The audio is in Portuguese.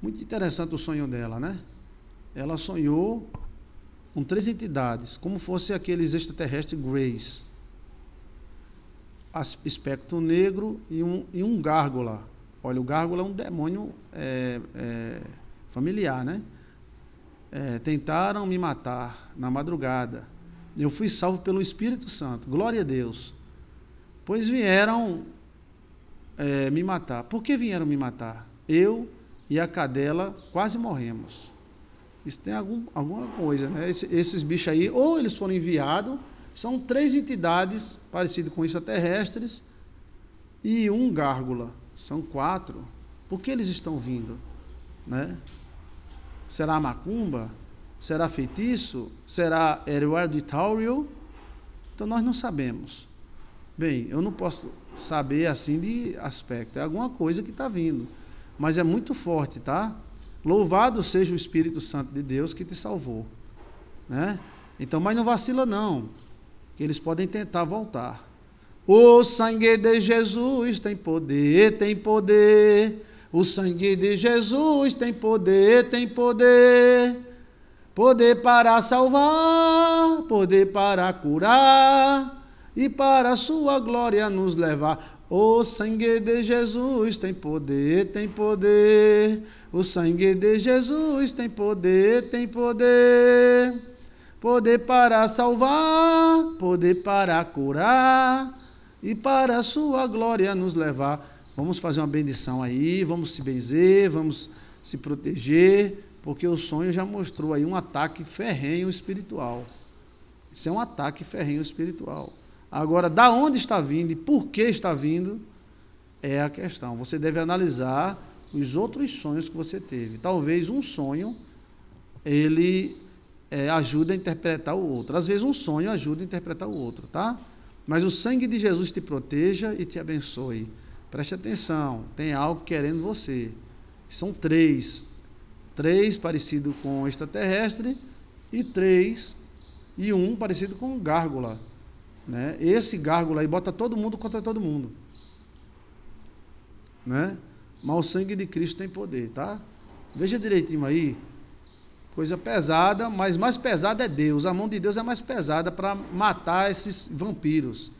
Muito interessante o sonho dela, né? Ela sonhou com três entidades, como fosse aqueles extraterrestres greys. Espectro negro e um, e um gárgula. Olha, o gárgula é um demônio é, é, familiar, né? É, tentaram me matar na madrugada. Eu fui salvo pelo Espírito Santo. Glória a Deus. Pois vieram é, me matar. Por que vieram me matar? Eu e a cadela quase morremos. Isso tem algum, alguma coisa, né? Esse, esses bichos aí, ou eles foram enviados, são três entidades parecidas com extraterrestres e um gárgula. São quatro. Por que eles estão vindo? Né? Será macumba? Será feitiço? Será hereditário? Então nós não sabemos. Bem, eu não posso saber assim de aspecto. É alguma coisa que está vindo mas é muito forte, tá? Louvado seja o Espírito Santo de Deus que te salvou, né? Então, mas não vacila não, que eles podem tentar voltar. O sangue de Jesus tem poder, tem poder. O sangue de Jesus tem poder, tem poder. Poder para salvar, poder para curar e para a sua glória nos levar. O sangue de Jesus tem poder, tem poder. O sangue de Jesus tem poder, tem poder. Poder para salvar, poder para curar e para a sua glória nos levar. Vamos fazer uma bendição aí, vamos se benzer, vamos se proteger, porque o sonho já mostrou aí um ataque ferrenho espiritual. Isso é um ataque ferrenho espiritual. Agora, da onde está vindo e por que está vindo é a questão. Você deve analisar os outros sonhos que você teve. Talvez um sonho ele é, ajude a interpretar o outro. Às vezes um sonho ajuda a interpretar o outro, tá? Mas o sangue de Jesus te proteja e te abençoe. Preste atenção, tem algo querendo você. São três. Três parecido com extraterrestre e três e um parecido com gárgula. Né? Esse gárgula aí bota todo mundo contra todo mundo. Né? Mas o sangue de Cristo tem poder, tá? Veja direitinho aí. Coisa pesada, mas mais pesada é Deus. A mão de Deus é mais pesada para matar esses vampiros.